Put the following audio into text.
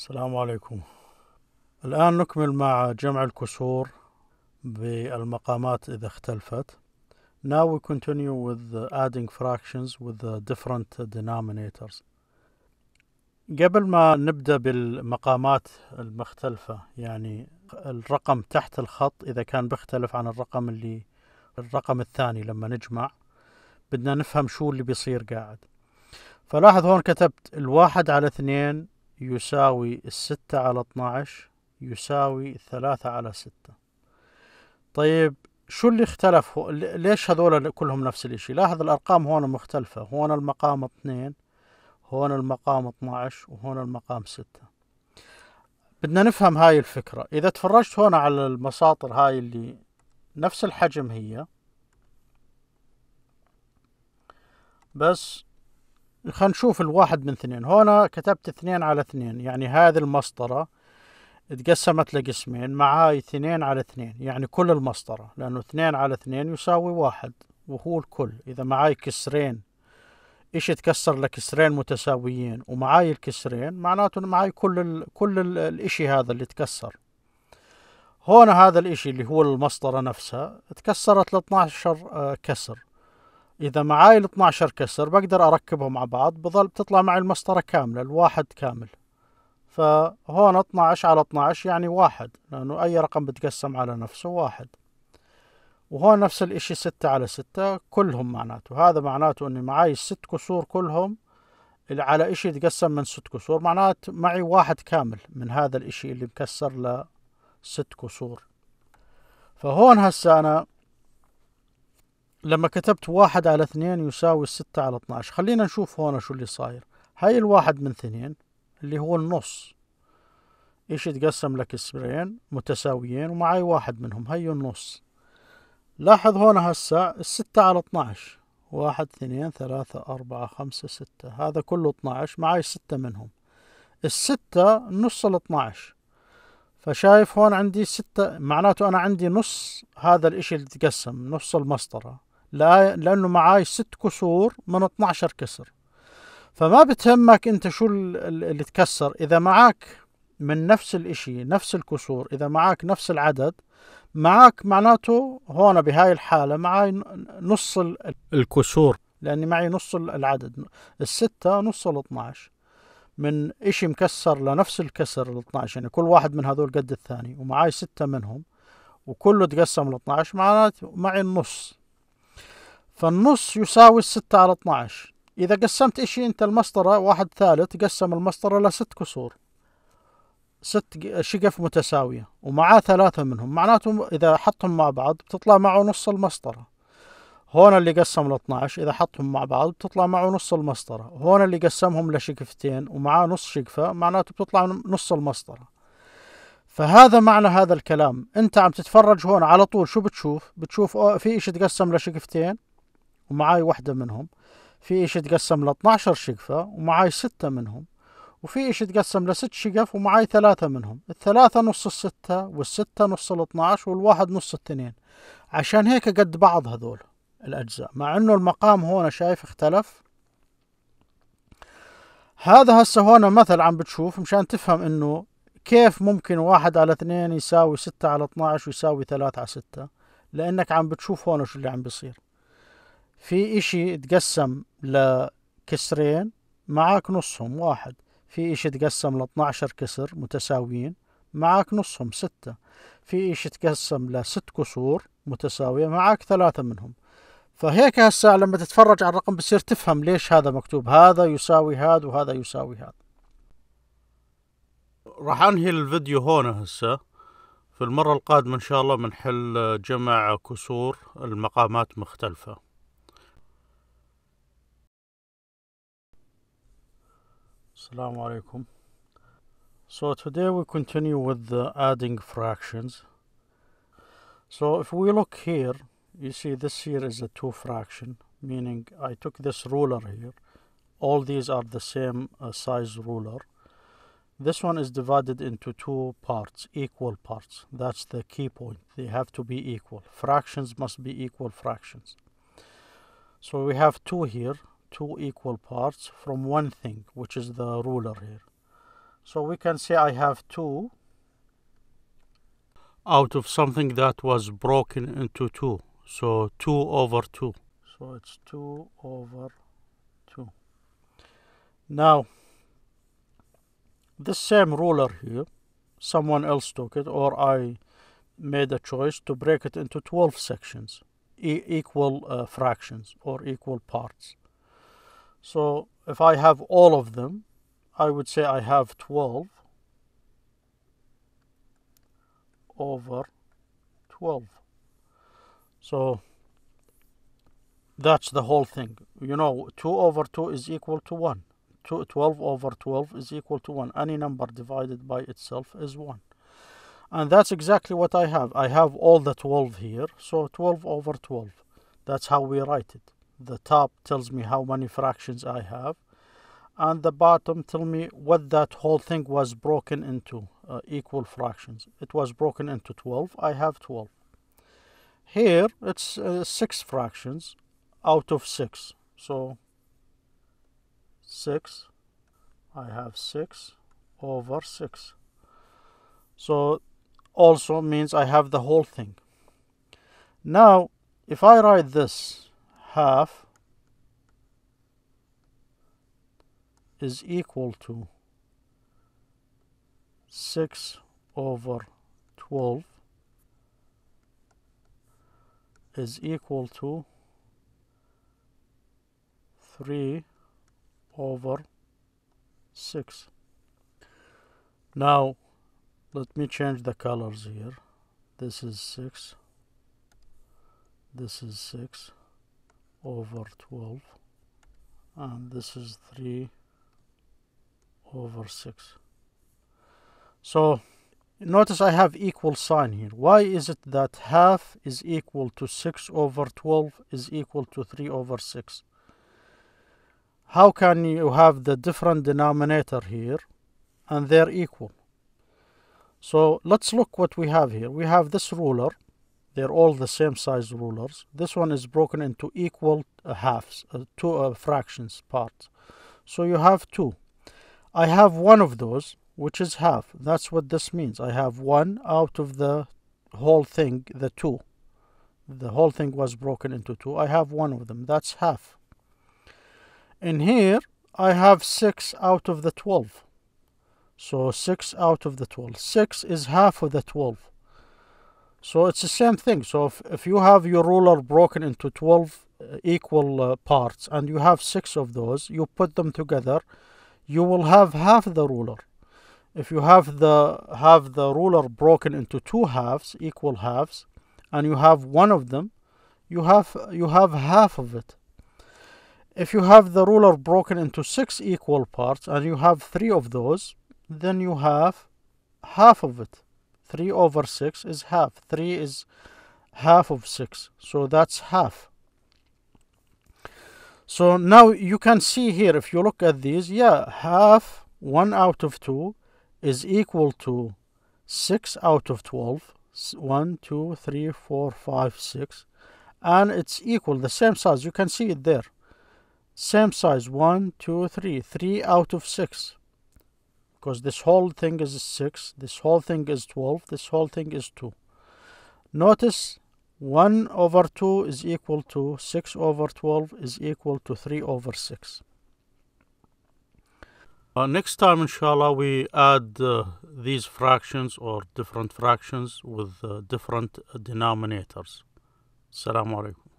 السلام عليكم الآن نكمل مع جمع الكسور بالمقامات إذا اختلفت Now we continue with adding fractions with the different denominators قبل ما نبدأ بالمقامات المختلفة يعني الرقم تحت الخط إذا كان بيختلف عن الرقم اللي الرقم الثاني لما نجمع بدنا نفهم شو اللي بيصير قاعد فلاحظ هون كتبت الواحد على اثنين يساوي الستة على اتناعش يساوي ثلاثة على ستة طيب شو اللي اختلف ليش هذول كلهم نفس الاشي لاحظ الارقام هون مختلفة هون المقام اثنين هون المقام 12 وهون المقام 6 بدنا نفهم هاي الفكرة إذا تفرجت هون على المساطر هاي اللي نفس الحجم هي بس خلينا نشوف الواحد من اثنين هنا كتبت اثنين على اثنين يعني هذه المسطرة اتقسمت لقسمين معاي اثنين على اثنين يعني كل المسطرة لأنه اثنين على اثنين يساوي واحد وهو الكل إذا معاي كسرين إيش يتكسر لكسرين متساويين ومعاي الكسرين معناته معاي كل الـ كل الـ الإشي هذا اللي تكسر هون هذا الإشي اللي هو المسطرة نفسها تكسرت ل 12 آه، كسر اذا معاي ال 12 كسر بقدر اركبهم مع بعض بظل بتطلع معي المسطرة كاملة الواحد كامل فهون 12 على 12 يعني واحد لانه اي رقم بتقسم على نفسه واحد وهون نفس الاشي ستة على ستة كلهم معناته هذا معناته اني معاي الست كسور كلهم على اشي تقسم من ست كسور معناته معي واحد كامل من هذا الاشي اللي مكسر لست كسور فهون هسه انا لما كتبت واحد على اثنين يساوي ستة على اتناش خلينا نشوف هون شو اللي صاير هاي الواحد من اثنين اللي هو النص ايش يتقسم لكسرين متساويين ومعاي واحد منهم هي النص لاحظ هون هسا الستة على اتناش واحد اثنين ثلاثة أربعة خمسة ستة هذا كله اتناش معاي ستة منهم الستة نص الاتناش فشايف هون عندي ستة معناته أنا عندي نص هذا الإشي اللي تقسم نص المسطرة لأنه معاي ست كسور من 12 كسر فما بتهمك أنت شو اللي تكسر إذا معاك من نفس الإشي نفس الكسور إذا معاك نفس العدد معاك معناته هون بهاي الحالة معاي نص الكسور لأني معي نص العدد الستة نص ال 12 من إشي مكسر لنفس الكسر ال 12 يعني كل واحد من هذول قد الثاني ومعاي ستة منهم وكله تقسم ل 12 معناته معي النص فالنص يساوي الستة على 12 إذا قسمت إشي أنت المسطرة واحد ثالث قسم المسطرة لست كسور ست شقف متساوية ومعاه ثلاثة منهم معناته إذا حطهم مع بعض بتطلع معه نص المسطرة هون اللي قسم ل 12 إذا حطهم مع بعض بتطلع معه نص المسطرة هون اللي قسمهم لشقفتين ومعاه نص شقفة معناته بتطلع نص المسطرة فهذا معنى هذا الكلام أنت عم تتفرج هون على طول شو بتشوف بتشوف في إشي تقسم لشقفتين ومعاي وحدة منهم في إيش تقسم ل 12 شقفة ومعاي ستة منهم وفي إيش تقسم لست شقف ومعاي ثلاثة منهم الثلاثة نص الستة والستة نص ال 12 والواحد نص التنين عشان هيك قد بعض هذول الأجزاء مع إنه المقام هون شايف اختلف هذا هسه هون مثل عم بتشوف مشان تفهم إنه كيف ممكن واحد على اثنين يساوي ستة على 12 ويساوي ثلاثة على ستة لأنك عم بتشوف هون شو اللي عم بيصير في إشي تقسم لكسرين معاك نصهم واحد في إشي تقسم ل 12 كسر متساويين معاك نصهم ستة في إشي تقسم لست كسور متساوية معاك ثلاثة منهم فهيك هسا لما تتفرج على الرقم بتصير تفهم ليش هذا مكتوب هذا يساوي هذا وهذا يساوي هذا راح انهي الفيديو هون هسه في المرة القادمة ان شاء الله بنحل جمع كسور المقامات مختلفة Assalamu alaikum. So today we continue with the adding fractions. So if we look here, you see this here is a two fraction, meaning I took this ruler here. All these are the same uh, size ruler. This one is divided into two parts, equal parts. That's the key point. They have to be equal. Fractions must be equal fractions. So we have two here two equal parts from one thing which is the ruler here so we can say I have two out of something that was broken into two so two over two so it's two over two now this same ruler here someone else took it or I made a choice to break it into 12 sections e equal uh, fractions or equal parts so if I have all of them, I would say I have 12 over 12. So that's the whole thing. You know, 2 over 2 is equal to 1. 12 over 12 is equal to 1. Any number divided by itself is 1. And that's exactly what I have. I have all the 12 here. So 12 over 12. That's how we write it the top tells me how many fractions I have and the bottom tell me what that whole thing was broken into uh, equal fractions it was broken into 12 I have 12 here it's uh, 6 fractions out of 6 so 6 I have 6 over 6 so also means I have the whole thing now if I write this half is equal to 6 over 12 is equal to 3 over 6 now let me change the colors here this is 6 this is 6 over 12 and this is 3 over 6 so notice I have equal sign here why is it that half is equal to 6 over 12 is equal to 3 over 6 how can you have the different denominator here and they're equal so let's look what we have here we have this ruler they're all the same size rulers this one is broken into equal uh, halves uh, two uh, fractions parts so you have two i have one of those which is half that's what this means i have one out of the whole thing the two the whole thing was broken into two i have one of them that's half in here i have six out of the 12 so 6 out of the 12 6 is half of the 12 so it's the same thing. So if, if you have your ruler broken into 12 uh, equal uh, parts and you have six of those, you put them together, you will have half the ruler. If you have the have the ruler broken into two halves, equal halves, and you have one of them, you have you have half of it. If you have the ruler broken into six equal parts and you have three of those, then you have half of it. 3 over 6 is half. 3 is half of 6. So that's half. So now you can see here, if you look at these, yeah, half 1 out of 2 is equal to 6 out of 12. 1, 2, 3, 4, 5, 6. And it's equal, the same size. You can see it there. Same size, 1, 2, 3. 3 out of 6 because this whole thing is 6, this whole thing is 12, this whole thing is 2. Notice 1 over 2 is equal to 6 over 12 is equal to 3 over 6. Uh, next time, inshallah, we add uh, these fractions or different fractions with uh, different denominators. Assalamu alaikum.